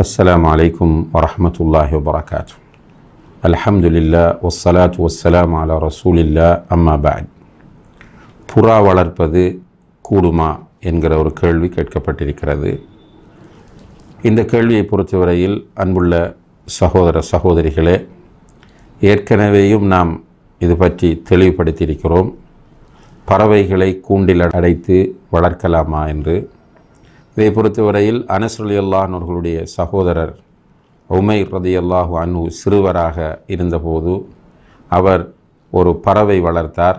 السلام عليكم ورحمة الله وبركاته الحمد لله والصلاة والسلام على رسول الله أما بعد புறா வளர்ப்பது கூடுமா என்கிற ஒரு கேள்வி கேட்கப்பட்டிருக்கிறது இந்த கேள்வியை பொறுத்தவரையில் அன்புள்ள சகோதர சகோதரிகளே ஏற்கனவேயும் நாம் இது பற்றி தெளிவுபடுத்தியிருக்கிறோம் பறவைகளை கூண்டில் அடைத்து வளர்க்கலாமா என்று இதை பொறுத்தவரையில் அனசுலி அல்லாஹ் அவர்களுடைய சகோதரர் உமை ரதி அல்லாஹு அனு சிறுவராக இருந்தபோது அவர் ஒரு பறவை வளர்த்தார்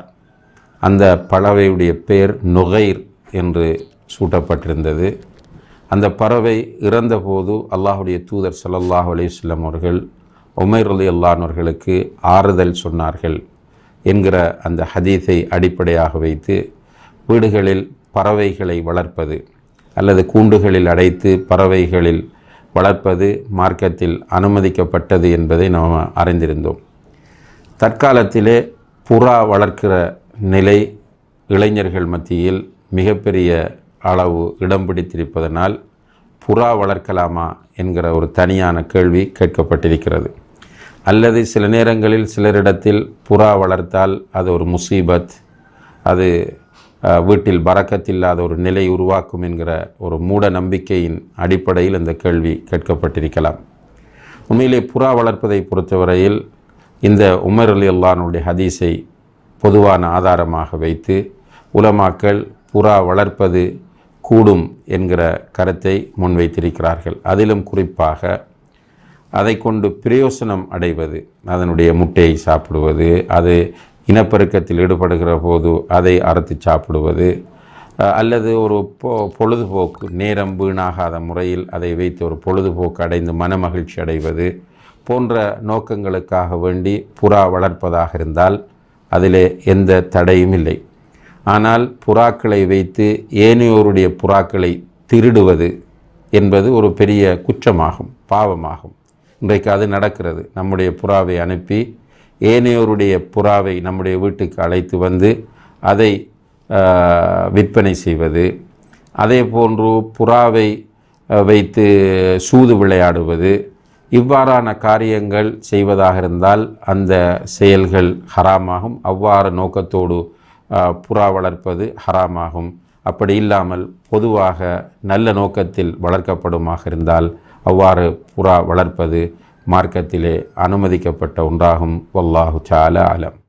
அந்த பறவையுடைய பெயர் நுகைர் என்று சூட்டப்பட்டிருந்தது அந்த பறவை இறந்தபோது அல்லாஹுடைய தூதர் சல்லாஹ் அலையுஸ்லம் அவர்கள் உமைர் அலி அல்லானவர்களுக்கு ஆறுதல் சொன்னார்கள் என்கிற அந்த ஹதீஸை அடிப்படையாக வைத்து வீடுகளில் பறவைகளை வளர்ப்பது அல்லது கூண்டுகளில் அடைத்து பறவைகளில் வளர்ப்பது மார்க்கத்தில் அனுமதிக்கப்பட்டது என்பதை நாம் அறிந்திருந்தோம் தற்காலத்திலே புறா வளர்க்கிற நிலை இளைஞர்கள் மத்தியில் மிகப்பெரிய அளவு இடம் பிடித்திருப்பதனால் புறா வளர்க்கலாமா என்கிற ஒரு தனியான கேள்வி கேட்கப்பட்டிருக்கிறது அல்லது சில நேரங்களில் சிலரிடத்தில் புறா வளர்த்தால் அது ஒரு முசீபத் அது வீட்டில் பறக்கத்தில்லாத ஒரு நிலை உருவாக்கும் என்கிற ஒரு மூட நம்பிக்கையின் அடிப்படையில் இந்த கேள்வி கேட்கப்பட்டிருக்கலாம் உண்மையிலே புறா வளர்ப்பதை பொறுத்தவரையில் இந்த உமர் அலி அல்லானுடைய ஹதீஸை பொதுவான ஆதாரமாக வைத்து உலமாக்கள் புறா வளர்ப்பது கூடும் என்கிற கருத்தை முன்வைத்திருக்கிறார்கள் அதிலும் குறிப்பாக அதை கொண்டு பிரயோசனம் அடைவது அதனுடைய முட்டையை சாப்பிடுவது அது இனப்பெருக்கத்தில் ஈடுபடுகிற போது அதை அறுத்து சாப்பிடுவது அல்லது ஒரு பொ பொழுதுபோக்கு நேரம் வீணாகாத முறையில் அதை வைத்து ஒரு பொழுதுபோக்கு அடைந்து மனமகிழ்ச்சி அடைவது போன்ற நோக்கங்களுக்காக வேண்டி புறா வளர்ப்பதாக இருந்தால் அதிலே எந்த தடையும் இல்லை ஆனால் புறாக்களை வைத்து ஏனையோருடைய புறாக்களை திருடுவது என்பது ஒரு பெரிய குற்றமாகும் பாவமாகும் இன்றைக்கு அது நடக்கிறது நம்முடைய புறாவை அனுப்பி ஏனையோருடைய புறாவை நம்முடைய வீட்டுக்கு அழைத்து வந்து அதை விற்பனை செய்வது அதே போன்று புறாவை வைத்து சூது விளையாடுவது இவ்வாறான காரியங்கள் செய்வதாக இருந்தால் அந்த செயல்கள் ஹராமாகும் அவ்வாறு நோக்கத்தோடு புறா வளர்ப்பது ஹராமாகும் அப்படி இல்லாமல் பொதுவாக நல்ல நோக்கத்தில் வளர்க்கப்படுமாக இருந்தால் அவ்வாறு புறா வளர்ப்பது மார்க்கத்திலே அனுமதிக்கப்பட்ட ஒன்றாகும் வல்லாஹு சால அலம்